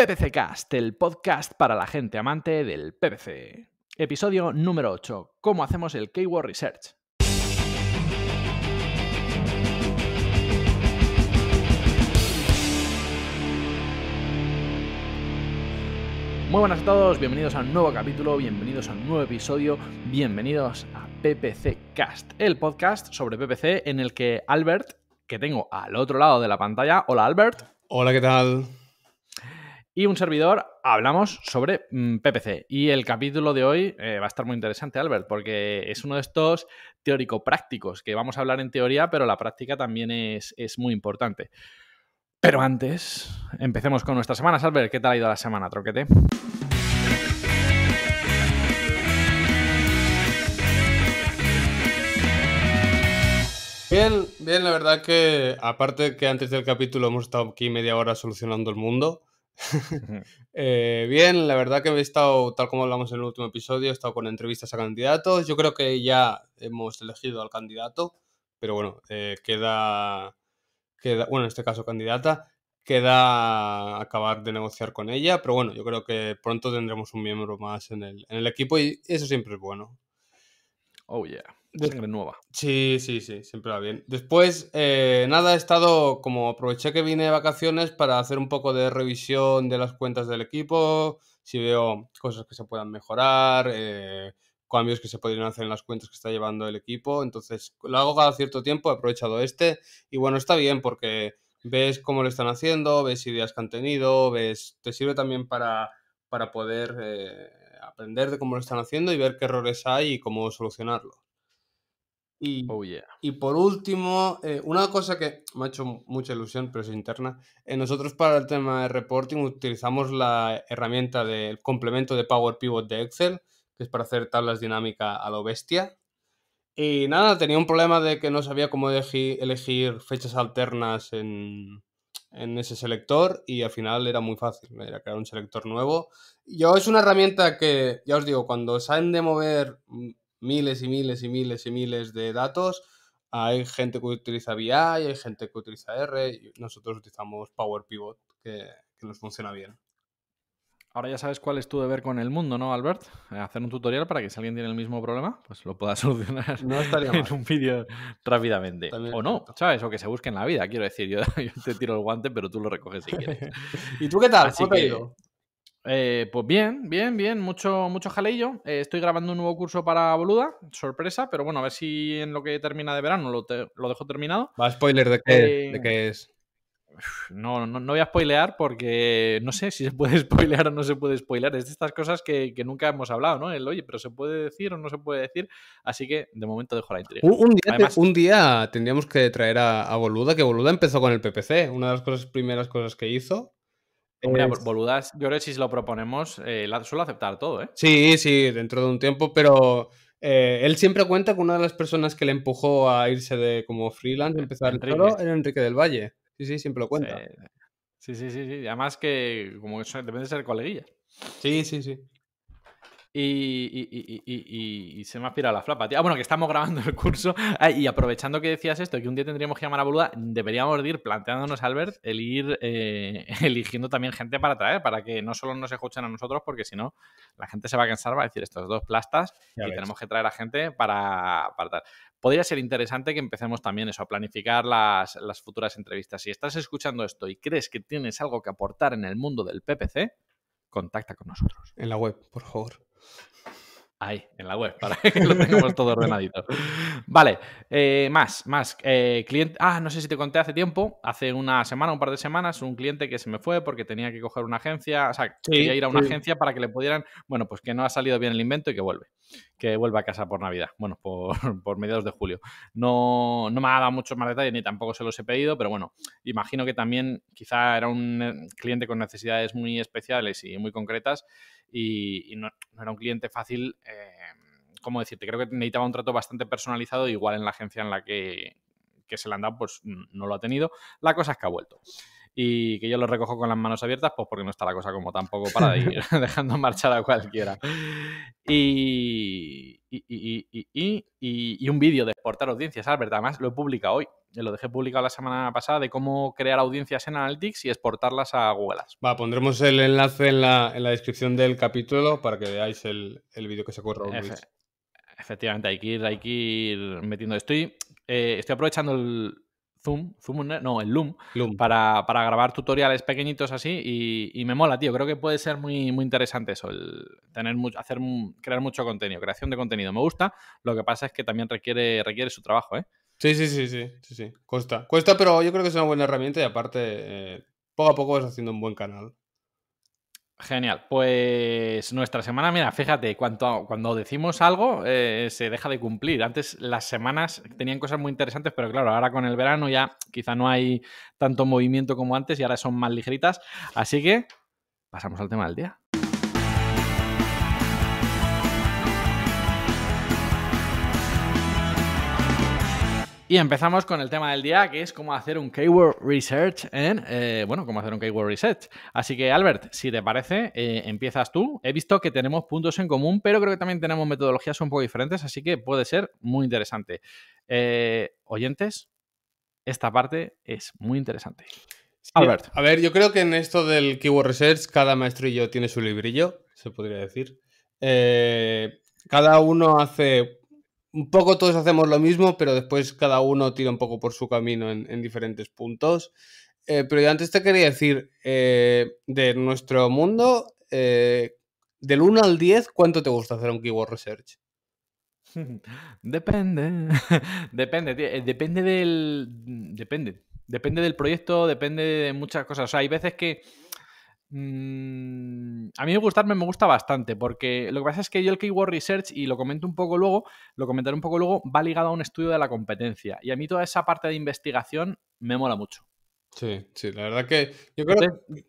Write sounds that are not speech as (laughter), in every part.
PPC Cast, el podcast para la gente amante del PPC. Episodio número 8. ¿Cómo hacemos el Keyword Research? Muy buenas a todos, bienvenidos a un nuevo capítulo, bienvenidos a un nuevo episodio, bienvenidos a PPC Cast, el podcast sobre PPC en el que Albert, que tengo al otro lado de la pantalla, hola Albert. Hola, ¿qué tal? y un servidor hablamos sobre mm, PPC. Y el capítulo de hoy eh, va a estar muy interesante, Albert, porque es uno de estos teórico-prácticos que vamos a hablar en teoría, pero la práctica también es, es muy importante. Pero antes, empecemos con nuestras semanas. Albert, ¿qué tal ha ido la semana, troquete? Bien, bien, la verdad que aparte que antes del capítulo hemos estado aquí media hora solucionando el mundo, (laughs) Eh, bien, la verdad que he estado, tal como hablamos en el último episodio, he estado con entrevistas a candidatos. Yo creo que ya hemos elegido al candidato, pero bueno, eh, queda, queda, bueno, en este caso candidata, queda acabar de negociar con ella, pero bueno, yo creo que pronto tendremos un miembro más en el, en el equipo y eso siempre es bueno. Oh, yeah. siempre nueva. Sí, sí, sí, siempre va bien. Después, eh, nada, he estado, como aproveché que vine de vacaciones para hacer un poco de revisión de las cuentas del equipo, si veo cosas que se puedan mejorar, eh, cambios que se podrían hacer en las cuentas que está llevando el equipo. Entonces, lo hago cada cierto tiempo, he aprovechado este y bueno, está bien porque ves cómo lo están haciendo, ves ideas que han tenido, ves, te sirve también para, para poder... Eh, aprender de cómo lo están haciendo y ver qué errores hay y cómo solucionarlo. Oh, y, por último, eh, una cosa que me ha hecho mucha ilusión, pero es interna. Eh, nosotros para el tema de reporting utilizamos la herramienta del complemento de Power Pivot de Excel, que es para hacer tablas dinámicas a lo bestia. Y nada, tenía un problema de que no sabía cómo elegir fechas alternas en, en ese selector y al final era muy fácil, era crear un selector nuevo. Yo es una herramienta que, ya os digo, cuando saben de mover miles y miles y miles y miles de datos, hay gente que utiliza BI, hay gente que utiliza R, y nosotros utilizamos Power Pivot, que nos funciona bien. Ahora ya sabes cuál es tu deber con el mundo, ¿no, Albert? Eh, hacer un tutorial para que si alguien tiene el mismo problema, pues lo pueda (laughs) solucionar no en un vídeo rápidamente. o no, ¿sabes? O que se busque en la vida, quiero decir. Yo, (laughs) te tiro el guante, pero tú lo recoges si quieres. (laughs) ¿Y tú qué tal? ¿Cómo te ha ido? Eh, pues bien, bien, bien, mucho, mucho jaleillo. Eh, estoy grabando un nuevo curso para Boluda, sorpresa, pero bueno, a ver si en lo que termina de verano lo, dejo terminado. Va, spoiler de qué, de qué es no, no, voy a spoilear porque no sé si se puede (laughs) spoilear o no se puede spoilear. Es de estas cosas que, nunca hemos hablado, ¿no? El oye, pero se puede decir o no se puede decir. Así que de momento dejo la intriga. Un, día, tendríamos que traer a, Boluda, que Boluda empezó con el PPC. Una de las primeras cosas que hizo. Mira, Boluda, yo creo que si lo proponemos, eh, suelo aceptar todo, ¿eh? Sí, sí, dentro de un tiempo, pero. Eh, él siempre cuenta que una de las personas que le empujó a irse de como freelance, empezar el era Enrique del Valle. Sí, sí, siempre lo cuenta. Sí, sí, sí, sí. Además que como eso depende de ser coleguilla. Sí, sí, sí. Y, se me ha aspirado la flapa, tío. Ah, bueno, que estamos grabando el curso. Ah, y aprovechando que decías esto, que un día tendríamos que llamar a Boluda, deberíamos ir planteándonos, Albert, el ir eh, (laughs) eligiendo también gente para traer, para que no solo nos escuchen a nosotros, porque si no, la gente se va a cansar, va a decir estos dos plastas, y tenemos que traer a gente para, para podría ser interesante que empecemos también eso, a planificar las, las futuras entrevistas. Si estás escuchando esto y crees que tienes algo que aportar en el mundo del PPC, contacta con nosotros. En la web, por favor. Ahí, en la web, para (laughs) que lo tengamos todo ordenadito. Vale, eh, más, más. Eh, cliente, ah, no sé si te conté hace tiempo, hace una semana, un par de semanas, un cliente que se me fue porque tenía que coger una agencia, o sea, quería ir a una agencia para que le pudieran, bueno, pues que no ha salido bien el invento y que vuelve, que vuelva a casa por Navidad, bueno, (laughs) por, mediados de julio. No, no me ha dado muchos más detalles ni tampoco se los he pedido, pero bueno, imagino que también quizá era un eh, cliente con necesidades muy especiales y muy concretas y, no, era un cliente fácil. Eh, ¿Cómo decirte? Creo que necesitaba un trato bastante personalizado, igual en la agencia en la que, que se le han dado, pues no lo ha tenido. La cosa es que ha vuelto y que yo lo recojo con las manos abiertas, pues porque no está la cosa como tampoco para ir (laughs) (laughs) dejando marchar a cualquiera. Y, un vídeo de exportar audiencias, Albert, además lo he publicado hoy, eh, lo dejé publicado la semana pasada, de cómo crear audiencias en Analytics y exportarlas a Google Ads. Va, pondremos el enlace en la, descripción del capítulo para que veáis el, vídeo que se corre. Efectivamente, hay que ir, hay que ir metiendo. Estoy, eh, estoy aprovechando el, Zoom, Zoom no, el Loom, Para, para, grabar tutoriales pequeñitos así y, y, me mola, tío. Creo que puede ser muy, muy interesante eso, el tener mucho, hacer, crear mucho contenido, creación de contenido. Me gusta, lo que pasa es que también requiere, requiere su trabajo, ¿eh? Sí, sí, sí, sí, sí, sí. Cuesta. Cuesta, pero yo creo que es una buena herramienta y aparte, eh, poco a poco vas haciendo un buen canal. Genial. Pues nuestra semana, mira, fíjate, cuando, cuando decimos algo eh, se deja de cumplir. Antes las semanas tenían cosas muy interesantes, pero claro, ahora con el verano ya quizá no hay tanto movimiento como antes y ahora son más ligeritas. Así que pasamos al tema del día. Y empezamos con el tema del día, que es cómo hacer un keyword research en, eh, bueno, cómo hacer un keyword research. Así que, Albert, si te parece, eh, empiezas tú. He visto que tenemos puntos en común, pero creo que también tenemos metodologías un poco diferentes, así que puede ser muy interesante. Eh, oyentes, esta parte es muy interesante. Albert. A ver, yo creo que en esto del keyword research, cada maestro y yo tiene su librillo, se podría decir. cada uno hace un poco todos hacemos lo mismo, pero después cada uno tira un poco por su camino en, diferentes puntos. Eh, pero yo antes te quería decir, eh, de nuestro mundo, eh, del 1 al 10, ¿cuánto te gusta hacer un keyword research? (laughs) Depende. (laughs) depende, tío. Depende del. Depende. Depende del proyecto, depende de muchas cosas. O sea, hay veces que Mm, a mí gustarme me gusta bastante, porque lo que pasa es que yo el Keyword Research, y lo comento un poco luego, lo comentaré un poco luego, va ligado a un estudio de la competencia. Y a mí toda esa parte de investigación me mola mucho. Sí, sí, la verdad que yo dime,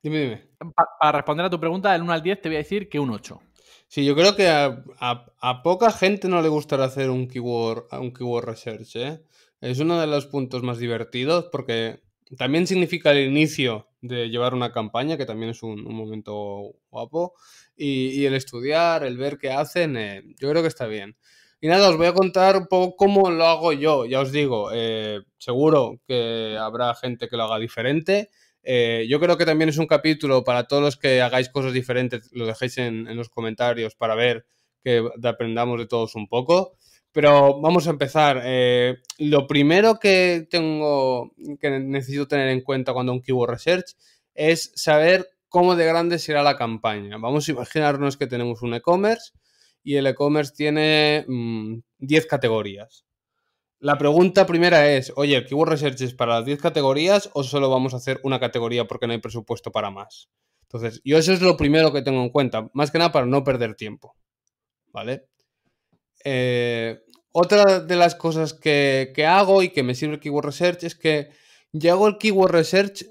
dime. Em, para, responder a tu pregunta, del 1 al 10 te voy a decir que un 8. Sí, yo creo que a, poca gente no le gustará hacer un keyword, un keyword research, ¿eh? Es uno de los puntos más divertidos porque también significa el inicio de llevar una campaña, que también es un, momento guapo, y, el estudiar, el ver qué hacen, eh, yo creo que está bien. Y nada, os voy a contar un poco cómo lo hago yo. Ya os digo, eh, seguro que habrá gente que lo haga diferente. Eh, yo creo que también es un capítulo para todos los que hagáis cosas diferentes, lo dejéis en, en los comentarios para ver que aprendamos de todos un poco. Pero vamos a empezar. Eh, lo primero que tengo que necesito tener en cuenta cuando un keyword research es saber cómo de grande será la campaña. Vamos a imaginarnos que tenemos un e-commerce y el e-commerce tiene 10 mm, categorías. La pregunta primera es, oye, ¿el keyword research es para las 10 categorías o solo vamos a hacer una categoría porque no hay presupuesto para más? Entonces, yo eso es lo primero que tengo en cuenta, más que nada para no perder tiempo. ¿Vale? Eh, otra de las cosas que, hago y que me sirve el Keyword Research es que yo hago el Keyword Research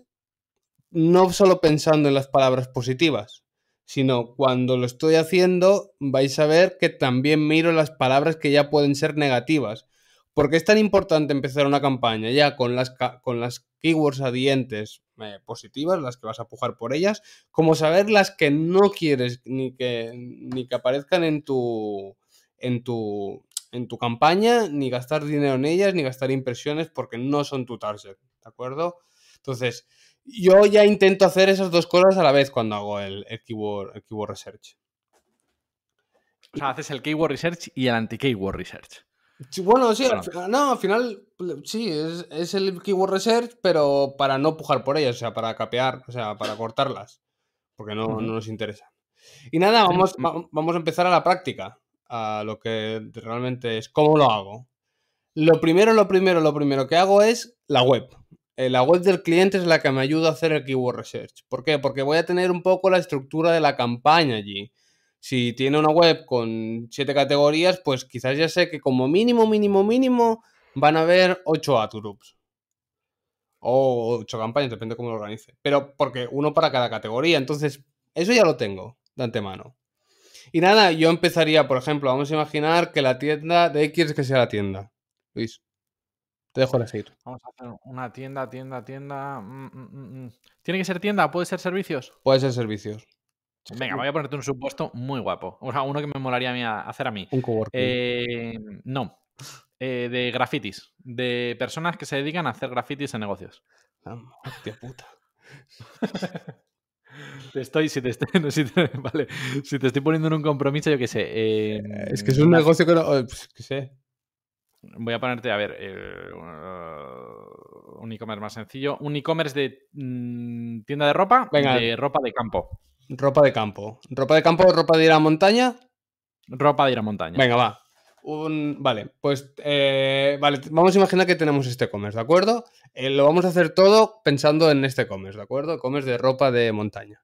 no solo pensando en las palabras positivas, sino cuando lo estoy haciendo vais a ver que también miro las palabras que ya pueden ser negativas. porque es tan importante empezar una campaña ya con las, con las keywords adientes eh, positivas, las que vas a pujar por ellas, como saber las que no quieres ni que, ni que aparezcan en tu, en tu, en tu campaña, ni gastar dinero en ellas, ni gastar impresiones, porque no son tu target, ¿de acuerdo? Entonces, yo ya intento hacer esas dos cosas a la vez cuando hago el, keyword, research. O sea, haces el keyword research y el anti-keyword research. Bueno, sí, no, al final sí, es, el keyword research, pero para no pujar por ellas, o sea, para capear, o sea, para cortarlas, porque no, nos interesa. Y nada, vamos, vamos a empezar a la práctica a lo que realmente es cómo lo hago. Lo primero, lo primero, lo primero que hago es la web. Eh, la web del cliente es la que me ayuda a hacer el keyword research. ¿Por qué? Porque voy a tener un poco la estructura de la campaña allí. Si tiene una web con siete categorías, pues quizás ya sé que como mínimo, mínimo, mínimo van a haber ocho ad o ocho campañas, depende de cómo lo organice. Pero porque uno para cada categoría. Entonces, eso ya lo tengo de antemano. Y nada, yo empezaría, por ejemplo, vamos a imaginar que la tienda de quieres que sea la tienda. Luis, te dejo elegir. Vamos a hacer una tienda, tienda, tienda. Mm, mm, mm, ¿Tiene que ser tienda? ¿Puede ser servicios? Puede ser servicios. Venga, voy a ponerte un supuesto muy guapo. O sea, uno que me molaría a mí hacer a mí. Un coworking. Eh, no. Eh, de grafitis. De personas que se dedican a hacer grafitis en negocios. Ah, hostia puta. (laughs) te estoy, si te estoy, (laughs) estoy poniendo en un compromiso, yo qué sé. Em, es que es un negocio que no, eh, pues, qué sé. Voy a ponerte, a ver, eh, un e-commerce más sencillo. Un e-commerce de mm, tienda de ropa, Venga. de ropa de campo. Ropa de campo. ¿Ropa de campo ropa de ir a montaña? Ropa de ir a montaña. Venga, va. vale, pues eh, vale, vamos a imaginar que tenemos este e commerce, ¿de acuerdo? lo vamos a hacer todo pensando en este e commerce, ¿de acuerdo? Commerce de ropa de montaña.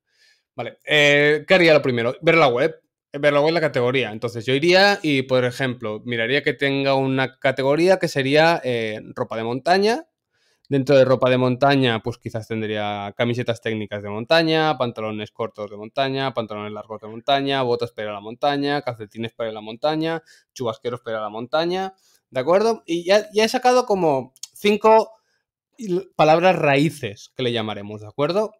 Vale, eh, ¿qué haría lo primero? Ver la web, ver la web la categoría. Entonces yo iría y, por ejemplo, miraría que tenga una categoría que sería eh, ropa de montaña. Dentro de ropa de montaña, pues quizás tendría camisetas técnicas de montaña, pantalones cortos de montaña, pantalones largos de montaña, botas para la montaña, calcetines para la montaña, chubasqueros para la montaña, ¿de acuerdo? Y ya, ya he sacado como cinco palabras raíces que le llamaremos, ¿de acuerdo?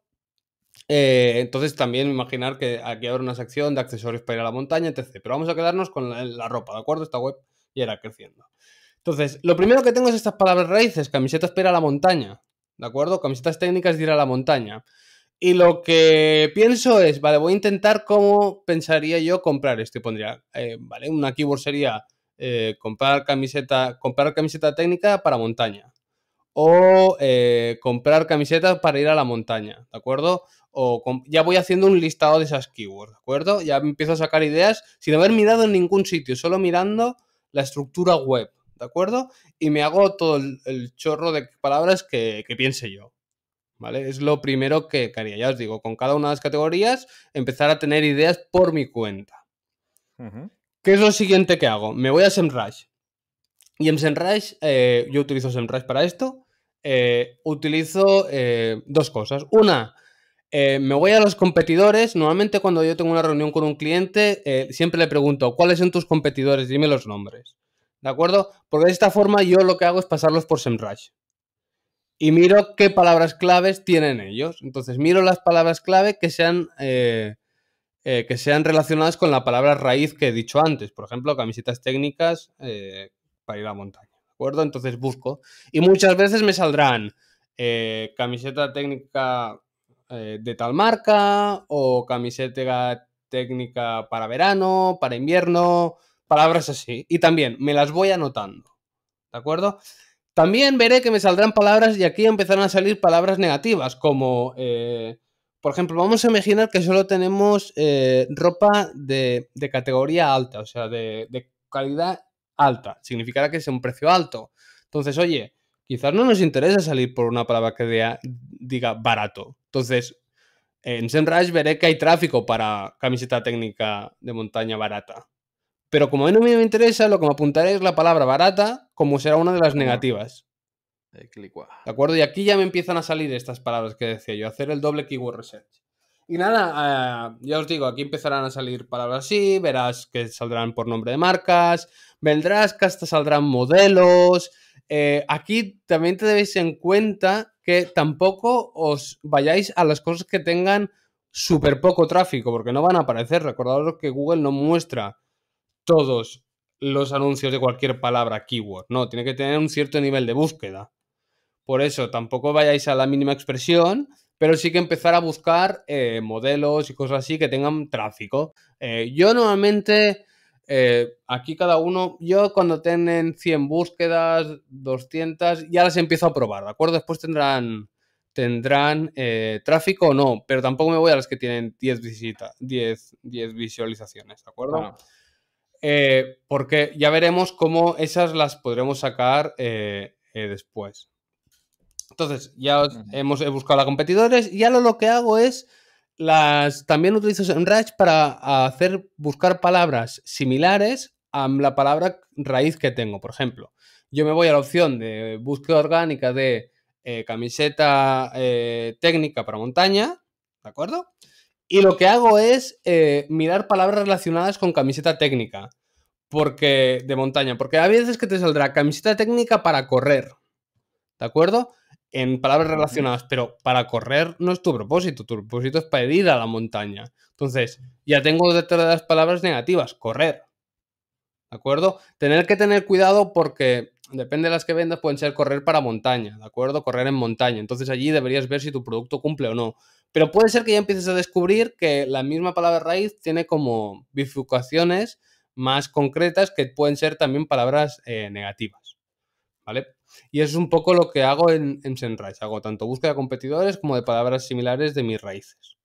Eh, entonces también imaginar que aquí habrá una sección de accesorios para ir a la montaña, etc. Pero vamos a quedarnos con la, ropa, ¿de acuerdo? Esta web ya irá creciendo. Entonces, lo primero que tengo es estas palabras raíces, camisetas para ir a la montaña, ¿de acuerdo? Camisetas técnicas de ir a la montaña. Y lo que pienso es, vale, voy a intentar cómo pensaría yo comprar esto. Y pondría, eh, vale, una keyword sería eh, comprar, camiseta, comprar camiseta técnica para montaña. O comprar camisetas para ir a la montaña, ¿de acuerdo? o ya voy haciendo un listado de esas keywords, ¿de acuerdo? Ya empiezo a sacar ideas sin haber mirado en ningún sitio, solo mirando la estructura web, ¿de acuerdo? Y me hago todo el, chorro de palabras que, piense yo, ¿vale? Es lo primero que, haría, ya os digo, con cada una de las categorías empezar a tener ideas por mi cuenta. ¿Qué es lo siguiente que hago? Me voy a SEMrush. Y en SEMrush, eh, yo utilizo SEMrush para esto, eh, utilizo eh, dos cosas. Una, eh, me voy a los competidores. Normalmente cuando yo tengo una reunión con un cliente, eh, siempre le pregunto, ¿cuáles son tus competidores? Dime los nombres. ¿De acuerdo? Porque de esta forma yo lo que hago es pasarlos por SEMrush. Y miro qué palabras claves tienen ellos. Entonces miro las palabras clave que sean, eh, que sean relacionadas con la palabra raíz que he dicho antes. Por ejemplo, camisetas técnicas para ir a la montaña. ¿De acuerdo? Entonces busco. Y muchas veces me saldrán camiseta técnica eh, de tal marca o camiseta técnica para verano, para invierno, palabras así. Y también me las voy anotando. ¿De acuerdo? También veré que me saldrán palabras y aquí empezarán a salir palabras negativas, como, eh, por ejemplo, vamos a imaginar que solo tenemos eh, ropa de, categoría alta, o sea, de, de calidad alta. Significará que es un precio alto. Entonces, oye, quizás no nos interesa salir por una palabra que diga barato. Entonces, en Semrush veré que hay tráfico para camiseta técnica de montaña barata. Pero como a mí no me interesa, lo que me apuntaré es la palabra barata como será una de las negativas. Eh, ¿De acuerdo? Y aquí ya me empiezan a salir estas palabras que decía yo, hacer el doble keyword research. Y nada, eh, ya os digo, aquí empezarán a salir palabras así, verás que saldrán por nombre de marcas, vendrás que hasta saldrán modelos. Eh, aquí también te debéis en cuenta tampoco os vayáis a las cosas que tengan súper poco tráfico, porque no van a aparecer. Recordaros que Google no muestra todos los anuncios de cualquier palabra keyword, no, tiene que tener un cierto nivel de búsqueda. Por eso, tampoco vayáis a la mínima expresión, pero sí que empezar a buscar eh, modelos y cosas así que tengan tráfico. Eh, yo normalmente eh, aquí cada uno, yo cuando tienen 100 búsquedas, 200, ya las empiezo a probar, ¿de acuerdo? Después tendrán, tendrán eh, tráfico o no, pero tampoco me voy a las que tienen 10 visitas, 10, 10 visualizaciones, ¿de acuerdo? Eh, porque ya veremos cómo esas las podremos sacar después. Entonces, ya hemos buscado a competidores y ahora lo que hago es las también utilizo en para hacer buscar palabras similares a la palabra raíz que tengo. Por ejemplo, yo me voy a la opción de búsqueda orgánica de eh, camiseta eh, técnica para montaña, ¿de acuerdo? Y lo que hago es eh, mirar palabras relacionadas con camiseta técnica porque de montaña, porque a veces que te saldrá camiseta técnica para correr, ¿de acuerdo? en palabras relacionadas, pero para correr no es tu propósito, tu propósito es para a la montaña. Entonces, ya tengo detrás de las palabras negativas, correr. ¿De acuerdo? Tener que tener cuidado porque depende de las que vendas, pueden ser correr para montaña, ¿de acuerdo? Correr en montaña. Entonces allí deberías ver si tu producto cumple o no. Pero puede ser que ya empieces a descubrir que la misma palabra raíz tiene como bifurcaciones más concretas que pueden ser también palabras eh, negativas. ¿Vale? Y eso es un poco lo que hago en, en Hago tanto búsqueda de competidores como de palabras similares de mis raíces.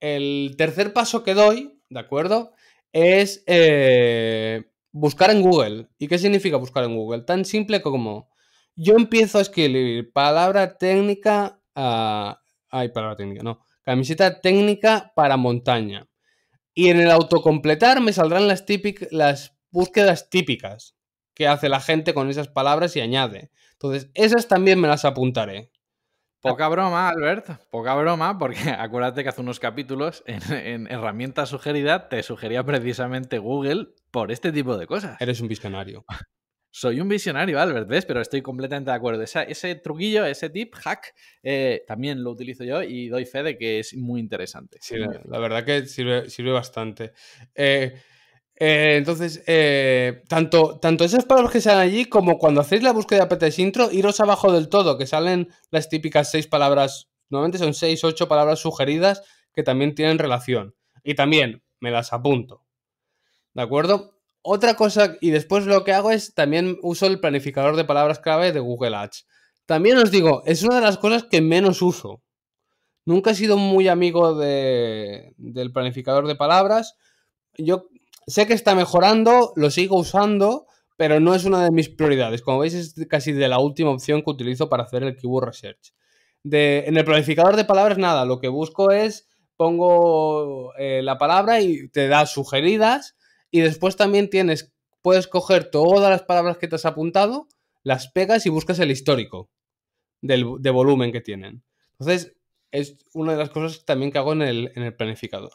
El tercer paso que doy, ¿de acuerdo? Es eh, buscar en Google. ¿Y qué significa buscar en Google? Tan simple como yo empiezo a escribir palabra técnica. hay ah, palabra técnica, no. Camiseta técnica para montaña. Y en el autocompletar me saldrán las, las búsquedas típicas que hace la gente con esas palabras y añade. Entonces, esas también me las apuntaré. Poca broma, Albert, poca broma, porque (laughs) acuérdate que hace unos capítulos en, herramienta herramientas sugerida te sugería precisamente Google por este tipo de cosas. Eres un visionario. (laughs) Soy un visionario, Albert, ¿ves? Pero estoy completamente de acuerdo. ese truquillo, ese tip, hack, eh, también lo utilizo yo y doy fe de que es muy interesante. Sí, la, verdad que sirve, sirve bastante. Eh, eh, entonces, eh, tanto, tanto palabras que salen allí como cuando hacéis la búsqueda de apetites intro, iros abajo del todo, que salen las típicas seis palabras, normalmente son seis, ocho palabras sugeridas que también tienen relación. Y también me las apunto. ¿De acuerdo? Otra cosa, y después lo que hago es también uso el planificador de palabras clave de Google Ads. También os digo, es una de las cosas que menos uso. Nunca he sido muy amigo del planificador de palabras. Yo sé que está mejorando, lo sigo usando, pero no es una de mis prioridades. Como veis, es casi de la última opción que utilizo para hacer el keyword research. en el planificador de palabras, nada, lo que busco es pongo eh, la palabra y te da sugeridas y después también tienes, puedes coger todas las palabras que te has apuntado, las pegas y buscas el histórico del, de volumen que tienen. Entonces, es una de las cosas también que hago en el, en el planificador.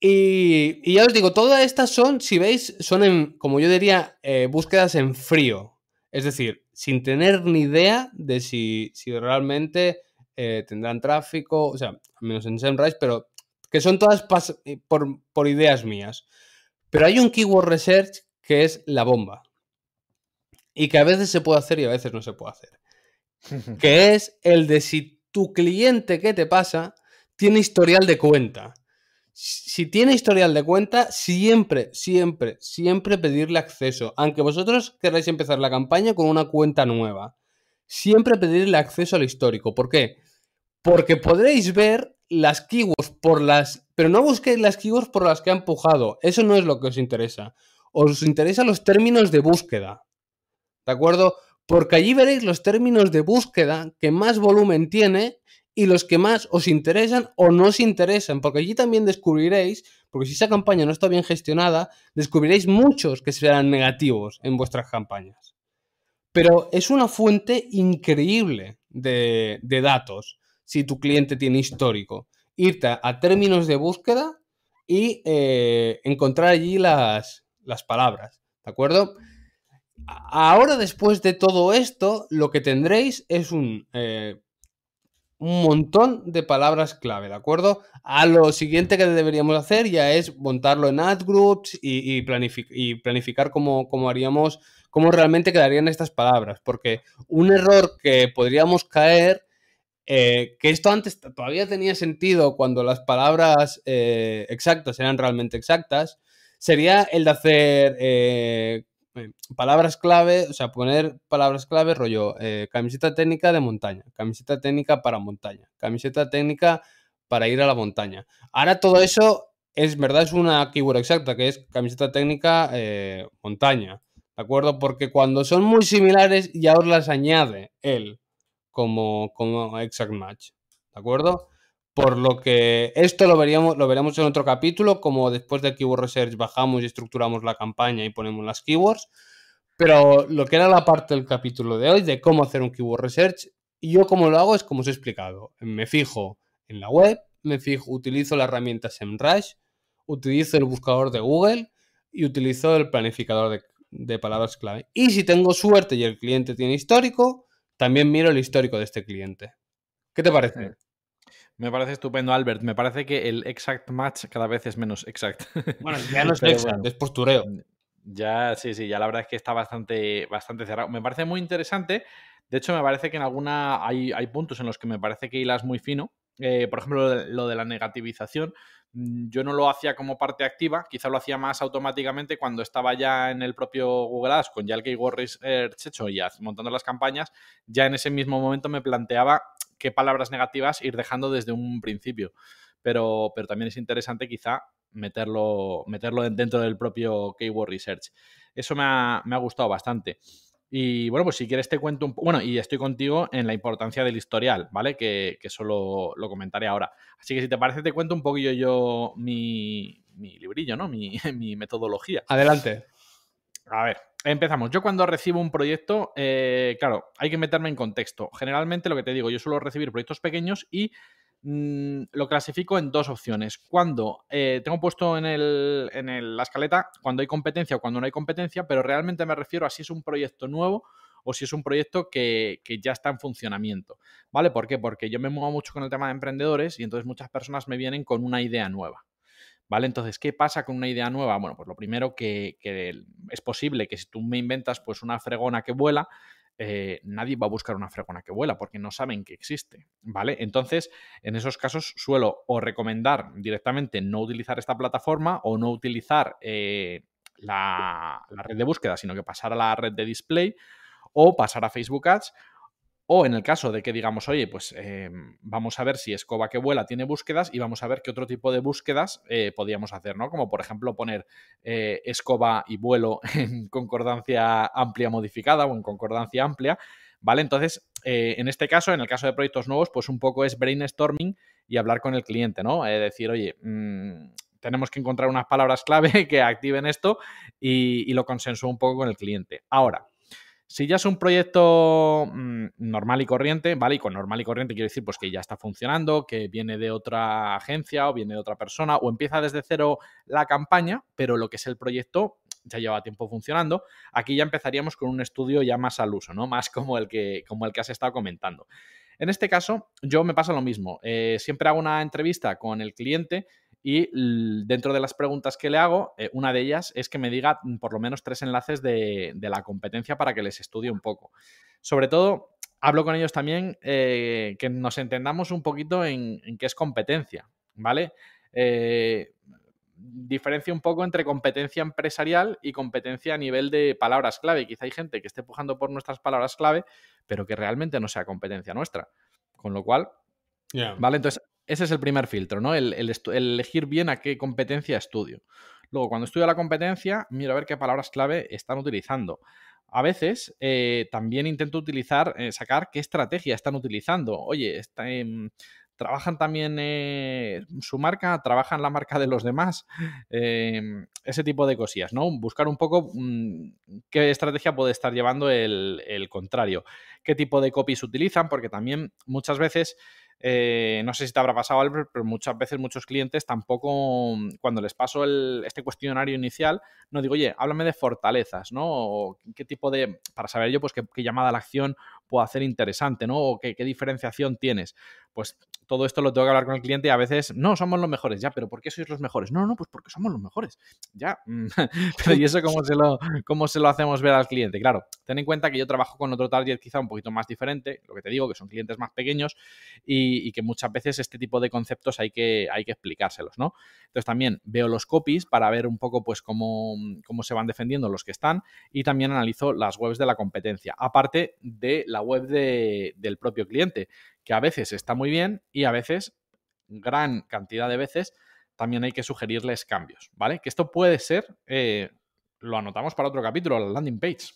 Y, ya os digo, todas estas son, si veis, son en, como yo diría, eh, búsquedas en frío. Es decir, sin tener ni idea de si, realmente eh, tendrán tráfico, o sea, al menos en Zenrise, pero que son todas eh, por, por, ideas mías. Pero hay un keyword research que es la bomba. Y que a veces se puede hacer y a veces no se puede hacer. (laughs) que es el de si tu cliente que te pasa tiene historial de cuenta si tiene historial de cuenta, siempre, siempre, siempre pedirle acceso. Aunque vosotros queráis empezar la campaña con una cuenta nueva, siempre pedirle acceso al histórico. ¿Por qué? Porque podréis ver las keywords por las... Pero no busquéis las keywords por las que ha empujado. Eso no es lo que os interesa. Os interesan los términos de búsqueda. ¿De acuerdo? Porque allí veréis los términos de búsqueda que más volumen tiene y los que más os interesan o no os interesan, porque allí también descubriréis, porque si esa campaña no está bien gestionada, descubriréis muchos que serán negativos en vuestras campañas. Pero es una fuente increíble de, datos si tu cliente tiene histórico. Irte a, términos de búsqueda y eh, encontrar allí las, palabras, ¿de acuerdo? Ahora, después de todo esto, lo que tendréis es un... Eh, un montón de palabras clave, ¿de acuerdo? A lo siguiente que deberíamos hacer ya es montarlo en ad groups y, planificar cómo, haríamos, cómo realmente quedarían estas palabras, porque un error que podríamos caer, eh, que esto antes todavía tenía sentido cuando las palabras eh, exactas eran realmente exactas, sería el de hacer eh, eh, palabras clave, o sea, poner palabras clave, rollo, eh, camiseta técnica de montaña, camiseta técnica para montaña, camiseta técnica para ir a la montaña. Ahora todo eso es verdad, es una keyword exacta, que es camiseta técnica eh, montaña, ¿de acuerdo? Porque cuando son muy similares ya os las añade él como, como exact match, ¿de acuerdo? Por lo que esto lo, veríamos, lo veremos en otro capítulo, como después del Keyword Research bajamos y estructuramos la campaña y ponemos las keywords. Pero lo que era la parte del capítulo de hoy, de cómo hacer un Keyword Research, yo como lo hago es como os he explicado. Me fijo en la web, me fijo, utilizo la herramienta SEMrush, utilizo el buscador de Google y utilizo el planificador de, de palabras clave. Y si tengo suerte y el cliente tiene histórico, también miro el histórico de este cliente. ¿Qué te parece? Me parece estupendo, Albert. Me parece que el exact match cada vez es menos exact. (laughs) Bueno, ya no es exact, es postureo. Ya, sí, sí, ya la verdad es que está bastante, bastante cerrado. Me parece muy interesante. De hecho, me parece que en alguna hay, puntos en los que me parece que hilas muy fino. Eh, por ejemplo, lo de, la negativización. Mm, yo no lo hacía como parte activa, quizá lo hacía más automáticamente cuando estaba ya en el propio Google Ads, con ya el eh, Checho Research hecho y montando las campañas. Ya en ese mismo momento me planteaba qué palabras negativas ir dejando desde un principio. Pero, pero también es interesante quizá meterlo, meterlo dentro del propio Keyword Research. Eso me ha, me ha gustado bastante. Y bueno, pues si quieres te cuento un poco. Bueno, y estoy contigo en la importancia del historial, ¿vale? Que, que eso lo, comentaré ahora. Así que si te parece, te cuento un poquillo yo mi, mi librillo, ¿no? Mi, (laughs) mi metodología. Adelante. A ver, empezamos. Yo cuando recibo un proyecto, eh, claro, hay que meterme en contexto. Generalmente lo que te digo, yo suelo recibir proyectos pequeños y mm, lo clasifico en dos opciones. Cuando eh, tengo puesto en, la escaleta, cuando hay competencia o cuando no hay competencia, pero realmente me refiero a si es un proyecto nuevo o si es un proyecto que, ya está en funcionamiento. ¿Vale? ¿Por qué? Porque yo me muevo mucho con el tema de emprendedores y entonces muchas personas me vienen con una idea nueva. ¿Vale? Entonces, ¿qué pasa con una idea nueva? Bueno, pues lo primero que, es posible que si tú me inventas pues una fregona que vuela, eh, nadie va a buscar una fregona que vuela porque no saben que existe, ¿vale? Entonces, en esos casos suelo o recomendar directamente no utilizar esta plataforma o no utilizar eh, la, la, red de búsqueda, sino que pasar a la red de display o pasar a Facebook Ads o en el caso de que digamos, oye, pues eh, vamos a ver si escoba que vuela tiene búsquedas y vamos a ver qué otro tipo de búsquedas eh, podíamos hacer, ¿no? Como por ejemplo poner eh, escoba y vuelo (laughs) en concordancia amplia modificada o en concordancia amplia, ¿vale? Entonces, en este caso, en el caso de proyectos nuevos, pues un poco es brainstorming y hablar con el cliente, ¿no? Es decir, oye, mm, tenemos que encontrar unas palabras clave (laughs) que activen esto y, lo consenso un poco con el cliente. Ahora, si ya es un proyecto mm, normal y corriente, ¿vale? Y con normal y corriente quiero decir pues que ya está funcionando, que viene de otra agencia o viene de otra persona o empieza desde cero la campaña, pero lo que es el proyecto ya lleva tiempo funcionando, aquí ya empezaríamos con un estudio ya más al uso, ¿no? Más (laughs) como el que, como el que has estado comentando. En este caso, yo me pasa lo mismo. Eh, siempre hago una entrevista con el cliente y dentro de las preguntas que le hago, eh, una de ellas es que me diga mm, por lo menos tres enlaces de, la competencia para que les estudie un poco. Sobre todo, hablo con ellos también eh, que nos entendamos un poquito en, qué es competencia, ¿vale? Eh, diferencia un poco entre competencia empresarial y competencia a nivel de palabras clave. Quizá hay gente que esté pujando por nuestras palabras clave, pero que realmente no sea competencia nuestra. Con lo cual, ¿vale? Entonces, ese es el primer filtro, ¿no? El, elegir bien a qué competencia estudio. Luego, cuando estudio la competencia, miro a ver qué palabras clave están utilizando. A veces eh, también intento utilizar, eh, sacar qué estrategia están utilizando. Oye, trabajan también eh, su marca, trabajan la marca de los demás, em, ese tipo de cosillas, ¿no? Buscar un poco mm, qué estrategia puede estar llevando el, el contrario, qué tipo de copies utilizan, porque también muchas veces eh, no sé si te habrá pasado, Albert, pero muchas veces muchos clientes tampoco, mm, cuando les paso este cuestionario inicial, no digo, oye, háblame de fortalezas, ¿no? O qué tipo de, para saber yo, pues qué, llamada a la acción puedo hacer interesante, ¿no? O qué, qué diferenciación tienes pues todo esto lo tengo que hablar con el cliente y a veces, no, somos los mejores, ya, pero ¿por qué sois los mejores? No, no, pues porque somos los mejores, ya. Mm, (laughs) pero ¿y eso cómo se, lo, cómo se lo hacemos ver al cliente? Claro, ten en cuenta que yo trabajo con otro target quizá un poquito más diferente, lo que te digo, que son clientes más pequeños y, que muchas veces este tipo de conceptos hay que, hay que explicárselos, ¿no? Entonces también veo los copies para ver un poco pues cómo, mm, cómo se van defendiendo los que están y también analizo las webs de la competencia, aparte de la web del propio cliente, que a veces está muy bien y a veces, gran cantidad de veces, también hay que sugerirles cambios, ¿vale? Que esto puede ser, eh, lo anotamos para otro capítulo, la landing page.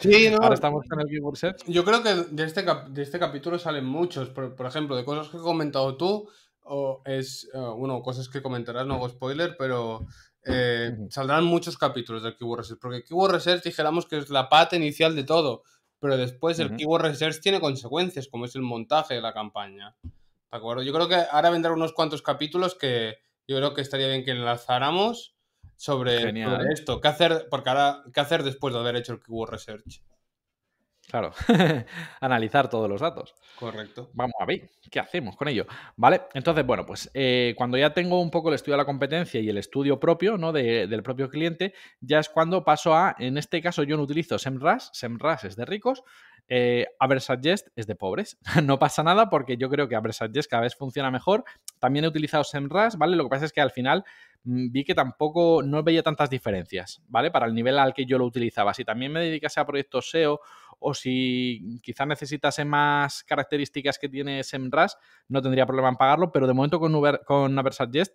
Sí, no. Ahora estamos con el keyword Yo creo que de este, de este capítulo salen muchos, por, ejemplo, de cosas que he comentado tú, o es, eh, bueno, cosas que comentarás, no hago spoiler, pero eh, saldrán muchos capítulos del Keyword Research, porque Keyword Research dijéramos que es la pata inicial de todo pero después el keyword research tiene consecuencias, como es el montaje de la campaña. ¿De acuerdo? Yo creo que ahora vendrán unos cuantos capítulos que yo creo que estaría bien que enlazáramos sobre, esto. ¿Qué hacer? ¿qué hacer después de haber hecho el keyword research? Claro, (laughs) analizar todos los datos. Correcto. Vamos a ver qué hacemos con ello. Vale, entonces, bueno, pues eh, cuando ya tengo un poco el estudio de la competencia y el estudio propio, ¿no? del propio cliente, ya es cuando paso a, en este caso yo no utilizo SEMRAS, SEMRAS es de ricos, eh, es de pobres. (laughs) no pasa nada porque yo creo que AverSuggest cada vez funciona mejor. También he utilizado SEMRAS, ¿vale? Lo que pasa es que al final mm, vi que tampoco no veía tantas diferencias, ¿vale? Para el nivel al que yo lo utilizaba. Si también me dedicase a proyectos SEO o si quizá necesitase más características que tiene SEMrush, no tendría problema en pagarlo, pero de momento con, Uber, con la verdad es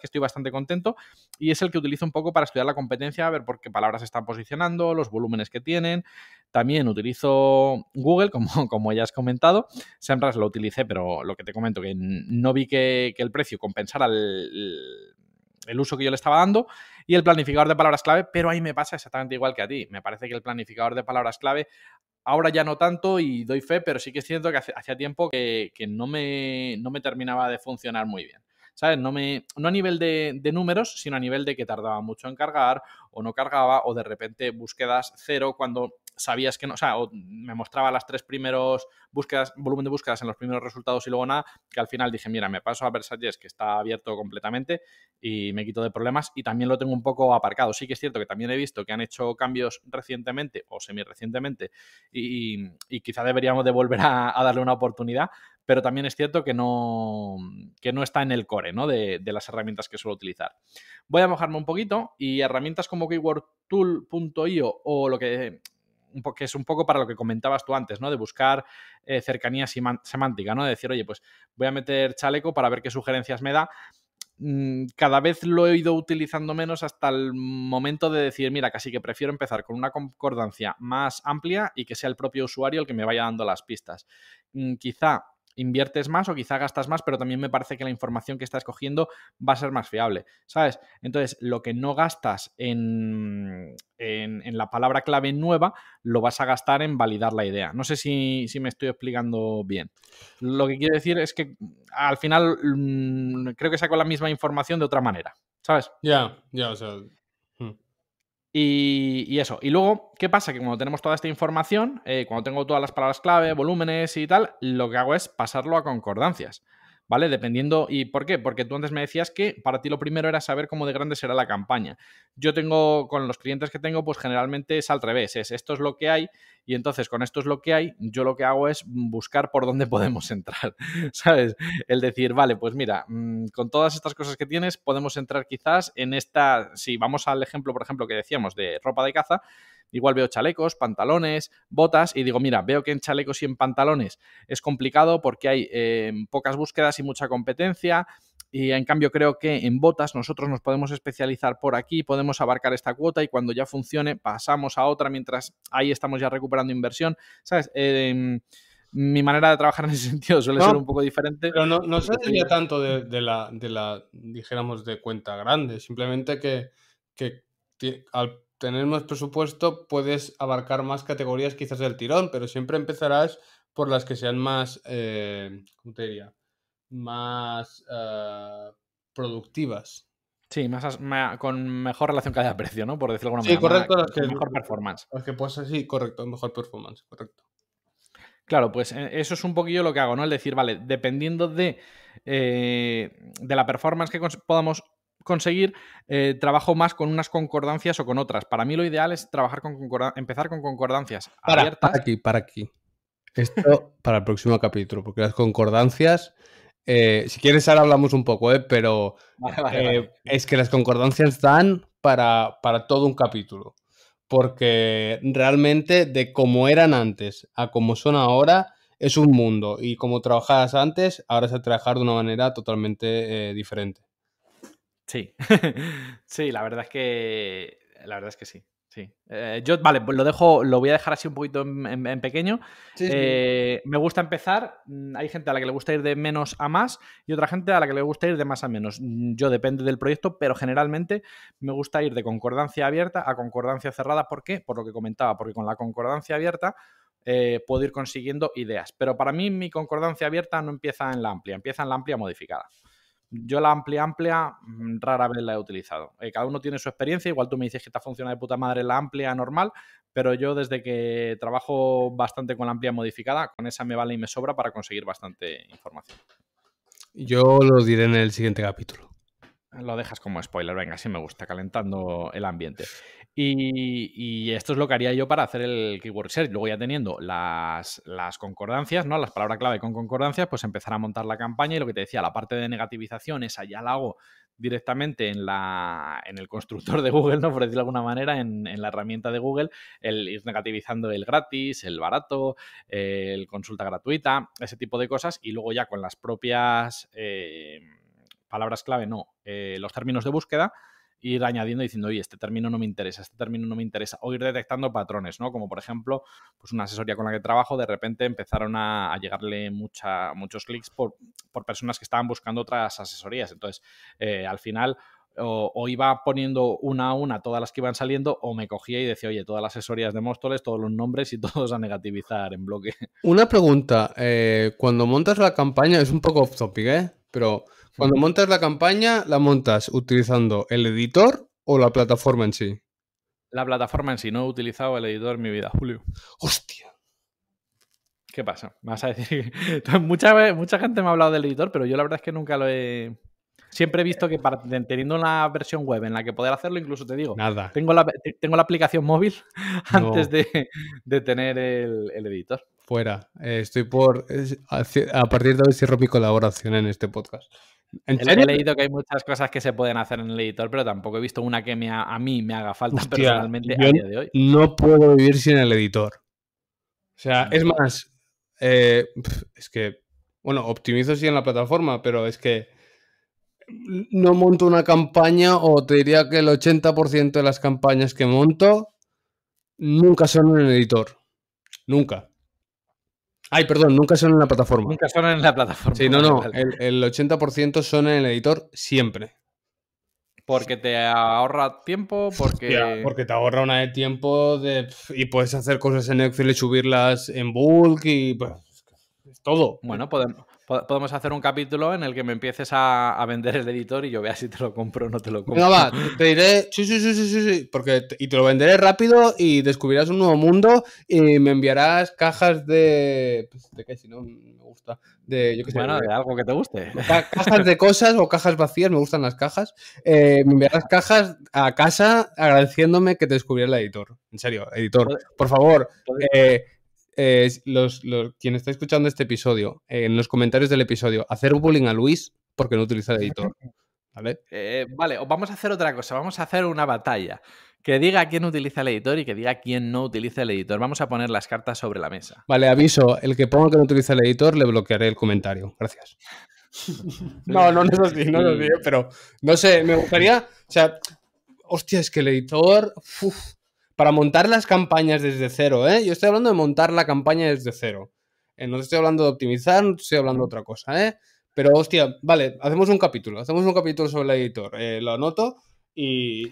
que estoy bastante contento y es el que utilizo un poco para estudiar la competencia, a ver por qué palabras están posicionando, los volúmenes que tienen. También utilizo Google, (laughs) como, como ya has comentado. SEMrush lo utilicé, pero lo que te comento, que no vi que, el precio compensara el uso que yo le estaba dando y el planificador de palabras clave, pero ahí me pasa exactamente igual que a ti. Me parece que el planificador de palabras clave Ahora ya no tanto y doy fe, pero sí que es cierto que hacía tiempo que, no, me, no, me, terminaba de funcionar muy bien. ¿Sabes? No, me, no a nivel de, de, números, sino a nivel de que tardaba mucho en cargar o no cargaba o de repente búsquedas cero cuando sabías que no, o sea, me mostraba las tres primeros búsquedas, volumen de búsquedas en los primeros resultados y luego nada, que al final dije, mira, me paso a Versailles que está abierto completamente y me quito de problemas y también lo tengo un poco aparcado. Sí que es cierto que también he visto que han hecho cambios recientemente o semi recientemente y, quizá deberíamos de volver a, darle una oportunidad, pero también es cierto que no, no está en el core ¿no? de, de, las herramientas que suelo utilizar. Voy a mojarme un poquito y herramientas como keywordtool.io o lo que que es un poco para lo que comentabas tú antes, ¿no? De buscar cercanías eh, cercanía semántica, ¿no? De decir, oye, pues voy a meter chaleco para ver qué sugerencias me da. Mm, cada vez lo he ido utilizando menos hasta el momento de decir, mira, casi que prefiero empezar con una concordancia más amplia y que sea el propio usuario el que me vaya dando las pistas. Mm, quizá inviertes más o quizá gastas más, pero también me parece que la información que estás cogiendo va a ser más fiable, ¿sabes? Entonces, lo que no gastas en, en, la palabra clave nueva, lo vas a gastar en validar la idea. No sé si, si me estoy explicando bien. Lo que quiero decir es que al final mm, creo que saco la misma información de otra manera, ¿sabes? Ya, ya, o sea, y, eso. Y luego, ¿qué pasa? Que cuando tenemos toda esta información, eh, cuando tengo todas las palabras clave, volúmenes y tal, lo que hago es pasarlo a concordancias. ¿Vale? Dependiendo. ¿Y por qué? Porque tú antes me decías que para ti lo primero era saber cómo de grande será la campaña. Yo tengo, con los clientes que tengo, pues generalmente es al revés. Es esto es lo que hay y entonces, con esto es lo que hay, yo lo que hago es buscar por dónde (laughs) podemos entrar, ¿sabes? El decir, vale, pues mira, mm, con todas estas cosas que tienes, podemos entrar quizás en esta, si vamos al ejemplo, por ejemplo, que decíamos de ropa de caza, igual veo chalecos, pantalones, botas y digo, mira, veo que en chalecos y en pantalones es complicado porque hay eh, pocas búsquedas y mucha competencia, y en cambio creo que en botas nosotros nos podemos especializar por aquí, podemos abarcar esta cuota y cuando ya funcione pasamos a otra mientras ahí estamos ya recuperando inversión. ¿Sabes? Em, mi manera de trabajar en ese (laughs) sentido suele ser un poco diferente. Pero no, no se diría eh, tanto de, la, dijéramos, de cuenta grande. Simplemente que, al tener más presupuesto puedes abarcar más categorías quizás del tirón, pero siempre empezarás por las que sean más, eh, ¿cómo te diría? más eh, productivas. Sí, más, con mejor relación calidad-precio, ¿no? Por decirlo de alguna manera. Sí, correcto. que, mejor performance. que pues sí, correcto, mejor performance, correcto. Claro, pues eh, eso es un poquillo lo que hago, ¿no? el decir, vale, dependiendo de, eh, de la performance que podamos conseguir, trabajo más con unas concordancias o con otras. Para mí lo ideal es trabajar con empezar con concordancias abiertas. Para aquí, para aquí. Esto (laughs) para el próximo capítulo, porque las concordancias eh, si quieres, ahora hablamos un poco, ¿eh? pero eh, es que las concordancias dan para, todo un capítulo. Porque realmente de cómo eran antes a cómo son ahora es un mundo. Y como trabajabas antes, ahora se trabajar de una manera totalmente diferente. Sí, (laughs) sí, la verdad es que. La verdad es que sí. Sí. Eh, yo, vale, pues lo dejo, lo voy a dejar así un poquito en, pequeño. Eh, me gusta empezar. Mm, hay gente a la que le gusta ir de menos a más y otra gente a la que le gusta ir de más a menos. Mm, yo depende del proyecto, pero generalmente me gusta ir de concordancia abierta a concordancia cerrada. ¿Por qué? Por lo que comentaba, porque con la concordancia abierta eh, puedo ir consiguiendo ideas. Pero para mí mi concordancia abierta no empieza en la amplia, empieza en la amplia modificada. Yo la amplia, amplia, mm, rara vez la he utilizado. Eh, cada uno tiene su experiencia, igual tú me dices que te funciona de puta madre la amplia normal, pero yo desde que trabajo bastante con la amplia modificada, con esa me vale y me sobra para conseguir bastante información. Yo lo diré en el siguiente capítulo. Lo dejas como spoiler, venga, sí me gusta, calentando el ambiente. Y, esto es lo que haría yo para hacer el keyword search. Luego ya teniendo las, las concordancias, ¿no? Las palabras clave con concordancias, pues empezar a montar la campaña y lo que te decía, la parte de negativización, esa ya la hago directamente en, la, en el constructor de Google, ¿no? Por decirlo de alguna manera, en, en la herramienta de Google, el ir negativizando el gratis, el barato, el consulta gratuita, ese tipo de cosas. Y luego ya con las propias eh, palabras clave, no, eh, los términos de búsqueda, ir añadiendo diciendo, oye, este término no me interesa, este término no me interesa, o ir detectando patrones, ¿no? Como por ejemplo, pues una asesoría con la que trabajo, de repente empezaron a, llegarle mucha, muchos clics por, por, personas que estaban buscando otras asesorías. Entonces, eh, al final... O, iba poniendo una a una todas las que iban saliendo, o me cogía y decía, oye, todas las asesorías de Móstoles, todos los nombres y todos a negativizar en bloque. Una pregunta, eh, cuando montas la campaña, es un poco off topic, ¿eh? Pero cuando montas la campaña, ¿la montas utilizando el editor o la plataforma en sí? La plataforma en sí, no he utilizado el editor en mi vida, Julio. ¡Hostia! ¿Qué pasa? Vas a decir. (laughs) mucha, mucha gente me ha hablado del editor, pero yo la verdad es que nunca lo he. Siempre he visto que teniendo una versión web en la que poder hacerlo, incluso te digo, Nada. Tengo, la, tengo la aplicación móvil (laughs) antes de, tener el, editor. Fuera. Eh, estoy por. A partir de hoy cierro mi colaboración en este podcast. He leído que hay muchas cosas que se pueden hacer en el editor, pero tampoco he visto una que a mí me haga falta personalmente a día de hoy. No puedo vivir sin el editor. O sea, es más, eh, es que, bueno, optimizo sí en la plataforma, pero es que no monto una campaña o te diría que el 80% de las campañas que monto nunca son en el editor. Nunca. Ay, perdón, nunca son en la plataforma. Nunca son en la plataforma. Sí, no, no. El, 80% son en el editor siempre. Porque te ahorra tiempo, porque... porque te ahorra una de tiempo de, y puedes hacer cosas en Excel y subirlas en bulk y pues, todo. Bueno, podemos, podemos hacer un capítulo en el que me empieces a, vender el editor y yo vea si te lo compro o no te lo compro. No, va, (laughs) te diré, sí, sí, sí, sí, sí, sí, porque y te lo venderé rápido y descubrirás un nuevo mundo y me enviarás cajas de... Pues, ¿De qué? Si no, me gusta. De, yo sé, bueno, de algo que te guste. cajas de cosas o cajas vacías, me gustan las cajas. Eh, me enviarás cajas a casa agradeciéndome que te descubriera el editor. En serio, editor, por favor. Eh, los, quien está escuchando este episodio, eh, en los comentarios del episodio, hacer bullying a Luis porque no utiliza el editor. (laughs) ¿Vale? Eh, vamos a hacer otra cosa, vamos a hacer una batalla. Que diga quién utiliza el editor y que diga quién no utiliza el editor. Vamos a poner las cartas sobre la mesa. Vale, aviso, el que ponga que no utiliza el editor le bloquearé el comentario. Gracias. (laughs) no, no, no es no los digo. Eh, pero no sé, me gustaría, o sea, hostia, es que el editor para montar las campañas desde cero, ¿eh? Yo estoy hablando de montar la campaña desde cero. Eh, no estoy hablando de optimizar, no estoy hablando de otra cosa, ¿eh? Pero hostia, vale, hacemos un capítulo, hacemos un capítulo sobre el editor, eh, lo anoto, y,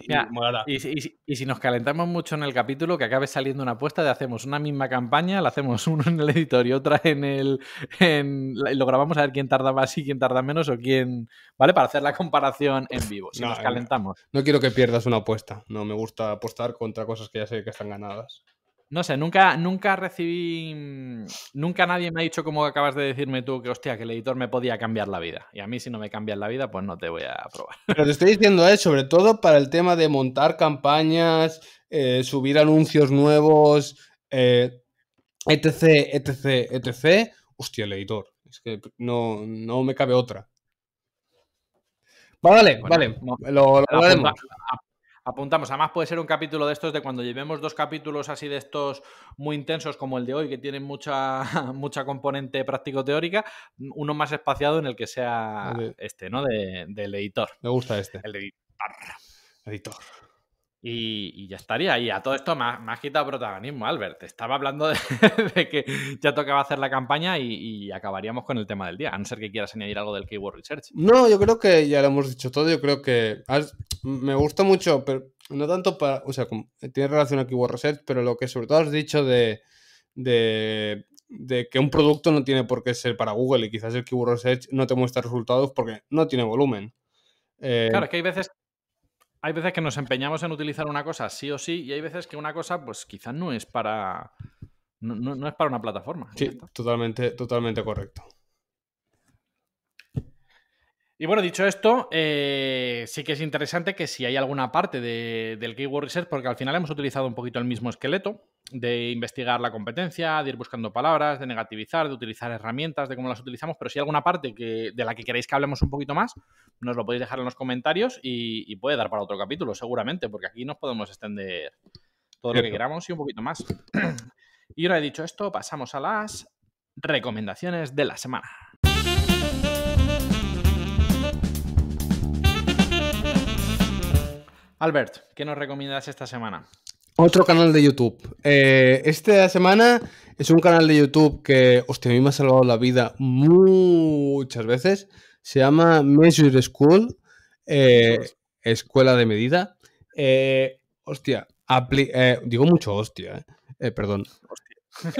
si, nos calentamos mucho en el capítulo, que acabe saliendo una apuesta de hacemos una misma campaña, la hacemos (laughs) uno en el editor y otra en el. lo grabamos a ver quién tarda más y quién tarda menos o quién. ¿Vale? Para hacer la comparación en vivo, si nos eh, calentamos. no quiero que pierdas una apuesta. No me gusta apostar contra cosas que ya sé que están ganadas. No sé, nunca, nunca recibí. Mm, nunca nadie me ha dicho, como acabas de decirme tú, que hostia, que el editor me podía cambiar la vida. Y a mí, si no me cambias la vida, pues no te voy a probar. Pero te estoy diciendo, es eh, sobre todo para el tema de montar campañas, eh, subir anuncios nuevos, eh, etc, etc, etc. Hostia, el editor. Es que no, me cabe otra. Vale, vale, lo, lo apuntamos. Además, puede ser un capítulo de estos de cuando llevemos dos capítulos así de estos muy intensos, como el de hoy, que tienen mucha, (laughs) mucha componente práctico-teórica, uno más espaciado en el que sea este, ¿no? De, del editor. Me gusta este. El editor. Editor. Y, ya estaría. ahí. a todo esto me has, quitado protagonismo, Albert. estaba hablando (laughs) de, que ya tocaba hacer la campaña y, acabaríamos con el tema del día, a no ser que quieras añadir algo del Keyword Research. No, yo creo que ya lo hemos dicho todo. Yo creo que me gusta mucho, pero no tanto para. O sea, eh, tiene relación a Keyword Research, pero lo que sobre todo has dicho de, que un producto no tiene por qué ser para Google y quizás el Keyword Research no te muestra resultados porque no tiene volumen. Eh, claro, es que hay veces hay veces que nos empeñamos en utilizar una cosa sí o sí y hay veces que una cosa pues quizás no es para no, no es para una plataforma. Sí, totalmente, totalmente correcto. Y bueno, dicho esto, eh, sí que es interesante que si hay alguna parte de, del Keyword Research, porque al final hemos utilizado un poquito el mismo esqueleto de investigar la competencia, de ir buscando palabras, de negativizar, de utilizar herramientas, de cómo las utilizamos, pero si hay alguna parte de la que queréis que hablemos un poquito más, nos lo podéis dejar en los comentarios y, puede dar para otro capítulo, seguramente, porque aquí nos podemos extender todo lo que queramos y un poquito más. (clears throat) y ahora dicho esto, pasamos a las recomendaciones de la semana. Albert, ¿qué nos recomiendas esta semana? Otro canal de YouTube. Eh, esta semana es un canal de YouTube que, hostia, a mí me ha salvado la vida muchas veces. Se llama Measure School, eh, Escuela de Medida. Eh, hostia, eh, digo mucho hostia, perdón.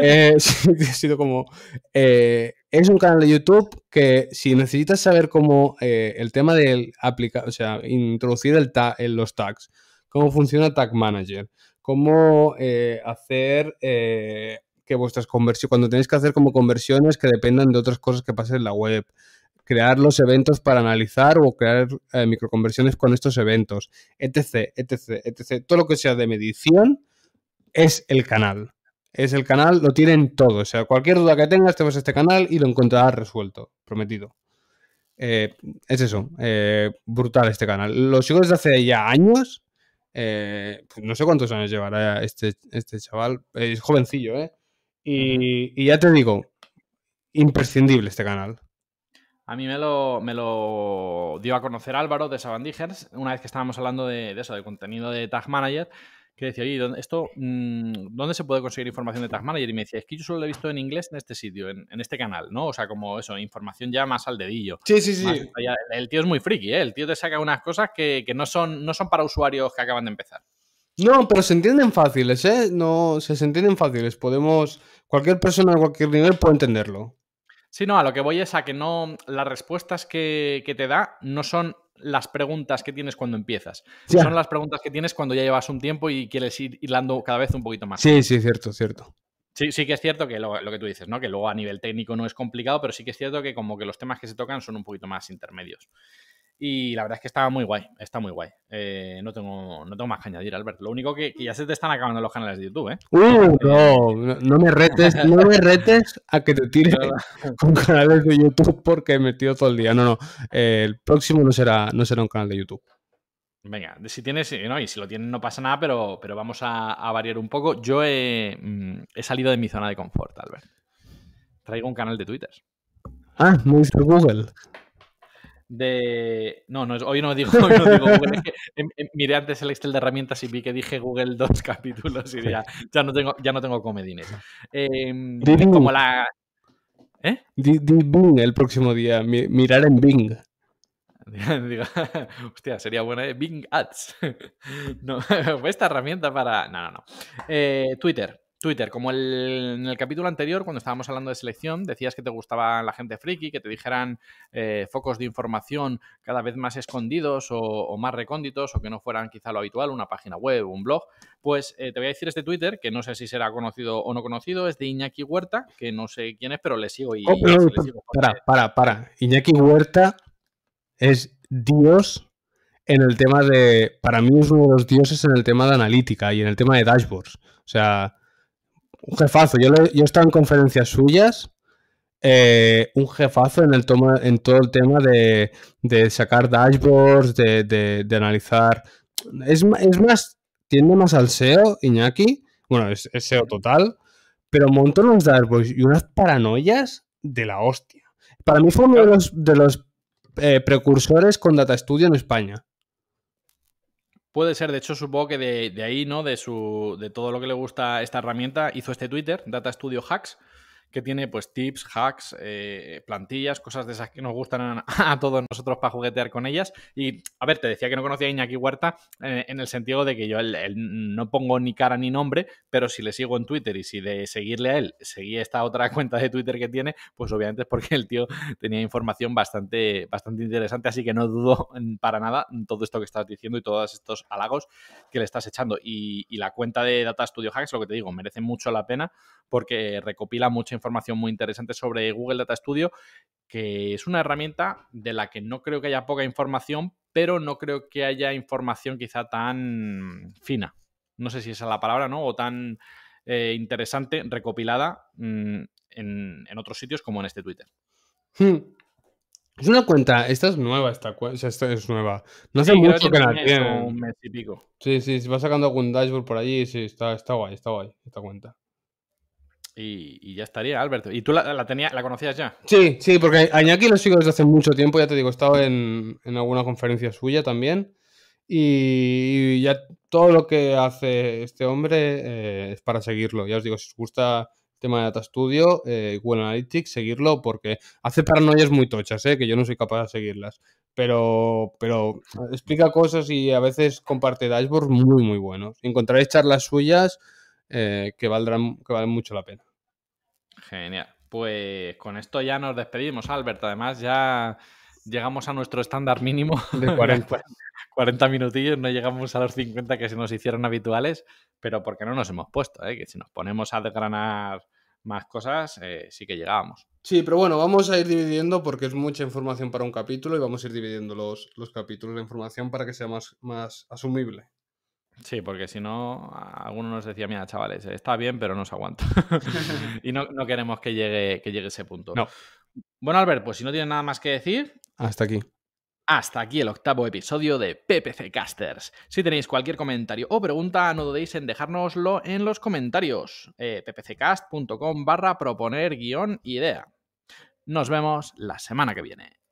Eh, (laughs) sido como. Eh, es un canal de YouTube que si necesitas saber cómo eh, el tema del aplicar, o sea, introducir el en los tags, cómo funciona Tag Manager, cómo hacer que vuestras conversiones, cuando tenéis que hacer como conversiones que dependan de otras cosas que pasen en la web, crear los eventos para analizar o crear microconversiones con estos eventos, etc, etc, etc. Todo lo que sea de medición es el canal es el canal, lo tienen todo. O sea, cualquier duda que tengas, te vas este canal y lo encontrarás resuelto, prometido. Eh, es eso, eh, brutal este canal. Lo sigo desde hace ya años. Eh, pues no sé cuántos años llevará este, este chaval. Es jovencillo, ¿eh? Y, ya te digo, imprescindible este canal. A mí me lo, me lo dio a conocer Álvaro de Sabandijers, una vez que estábamos hablando de, de eso, de contenido de Tag Manager que decía, oye, esto, mm, ¿dónde se puede conseguir información de Tag Manager? Y me decía, es que yo solo lo he visto en inglés en este sitio, en, este canal, ¿no? O sea, como eso, información ya más al dedillo. Sí, sí, sí. el tío es muy friki, ¿eh? El tío te saca unas cosas que, no, son, no son para usuarios que acaban de empezar. No, pero se entienden fáciles, ¿eh? No, se, entienden fáciles. Podemos, cualquier persona de cualquier nivel puede entenderlo. Sí, no, a lo que voy es a que no, las respuestas que, que te da no son las preguntas que tienes cuando empiezas. Son ah. las preguntas que tienes cuando ya llevas un tiempo y quieres ir hilando cada vez un poquito más. Sí, sí, cierto, cierto. Sí, sí que es cierto que lo, que tú dices, ¿no? Que luego a nivel técnico no es complicado, pero sí que es cierto que como que los temas que se tocan son un poquito más intermedios. Y la verdad es que está muy guay, está muy guay. Eh, no, tengo, no tengo más que añadir, Albert. Lo único que, ya se te están acabando los canales de YouTube, ¿eh? Uh, no, no me retes, no me (laughs) retes a que te tires con canales de YouTube porque he metido todo el día. No, no. Eh, el próximo no será, no será un canal de YouTube. Venga, si tienes, eh, no, y si lo tienes no pasa nada, pero, pero vamos a, variar un poco. Yo mm, he, salido de mi zona de confort, Albert. Traigo un canal de Twitter. Ah, muy su Google de... No, no hoy no digo, (laughs) hoy no digo em, em, miré antes el Excel de herramientas y vi que dije Google dos (laughs) capítulos y ya, no tengo, ya no tengo comedines. Em, eh, como la... ¿Eh? el próximo día, mirar en Bing. (laughs) hostia, sería buena ¿eh? Bing Ads. no, esta herramienta para... No, no, no. Eh, Twitter. Twitter, como en el capítulo anterior, cuando estábamos hablando de selección, decías que te gustaba la gente friki, que te dijeran eh, focos de información cada vez más escondidos o, más recónditos, o que no fueran quizá lo habitual, una página web, un blog. Pues eh, te voy a decir este Twitter, que no sé si será conocido o no conocido, es de Iñaki Huerta, que no sé quién es, pero le sigo y... Oh, le sigo para, para, para. Iñaki Huerta es Dios en el tema de... Para mí es uno de los dioses en el tema de analítica y en el tema de dashboards. O sea, un jefazo. Yo, yo he estado en conferencias suyas, eh, un jefazo en, el toma, en todo el tema de, sacar dashboards, de, analizar. Es, más, tiende más al SEO, Iñaki. Bueno, es, SEO total, pero montó unos dashboards y unas paranoias de la hostia. Para mí fue uno de los, de los eh, precursores con Data Studio en España. Puede ser, de hecho, supongo que de, de ahí, ¿no? De, su, de todo lo que le gusta esta herramienta, hizo este Twitter, Data Studio Hacks, que tiene pues tips, hacks, eh, plantillas, cosas de esas que nos gustan (laughs) a, todos nosotros para juguetear con ellas. Y a ver, te decía que no conocía a Iñaki Huerta eh, en el sentido de que yo no pongo ni cara ni nombre, pero si le sigo en Twitter y si de seguirle a él seguí esta otra (laughs) cuenta de Twitter que tiene, pues obviamente es porque el tío tenía información bastante, bastante interesante, así que no dudo para nada todo esto que estás diciendo y todos estos halagos que le estás echando. Y, y la cuenta de Data Studio Hacks, lo que te digo, merece mucho la pena porque recopila mucha información muy interesante sobre Google Data Studio, que es una herramienta de la que no creo que haya poca información, pero no creo que haya información quizá tan fina. No sé si esa es la palabra, ¿no? O tan eh, interesante, recopilada mm, en, otros sitios como en este Twitter. Hmm. Es una cuenta, esta es nueva, esta, cuenta es nueva. No sé mucho que la tiene. Un pico. Sí, sí, se va sacando algún dashboard por allí, sí, está, está guay, está guay esta cuenta. Y, ya estaría, Alberto. ¿Y tú la, la conocías ya? Sí, sí, porque a Iñaki lo sigo desde hace mucho tiempo, ya te digo, he estado en, alguna conferencia suya también. Y, ya todo lo que hace este hombre eh, es para seguirlo. Ya os digo, si os gusta el tema de Data Studio, eh, Google Analytics, seguirlo porque hace paranoias muy tochas, eh, que yo no soy capaz de seguirlas. Pero, pero explica cosas y a veces comparte dashboards muy, muy buenos. Encontraréis charlas suyas eh, que, valdrán, que valen mucho la pena. Genial. Pues con esto ya nos despedimos, Albert. Además, ya llegamos a nuestro estándar mínimo de 40. 40 (laughs) minutillos, no llegamos a los 50 que se nos hicieron habituales, pero porque no nos hemos puesto, ¿eh? que si nos ponemos a desgranar más cosas, eh, sí que llegábamos. Sí, pero bueno, vamos a ir dividiendo porque es mucha información para un capítulo y vamos a ir dividiendo los, los capítulos de información para que sea más asumible. Sí, porque si no, alguno nos decía, mira, chavales, está bien, pero no se aguanta. (laughs) y no, queremos que llegue, que llegue ese punto. No. Bueno, Albert, pues si no tienes nada más que decir. Hasta aquí. Hasta aquí el octavo episodio de PPC Casters. Si tenéis cualquier comentario o pregunta, no dudéis en dejárnoslo en los comentarios. Eh, ppccast.com barra proponer guión idea. Nos vemos la semana que viene.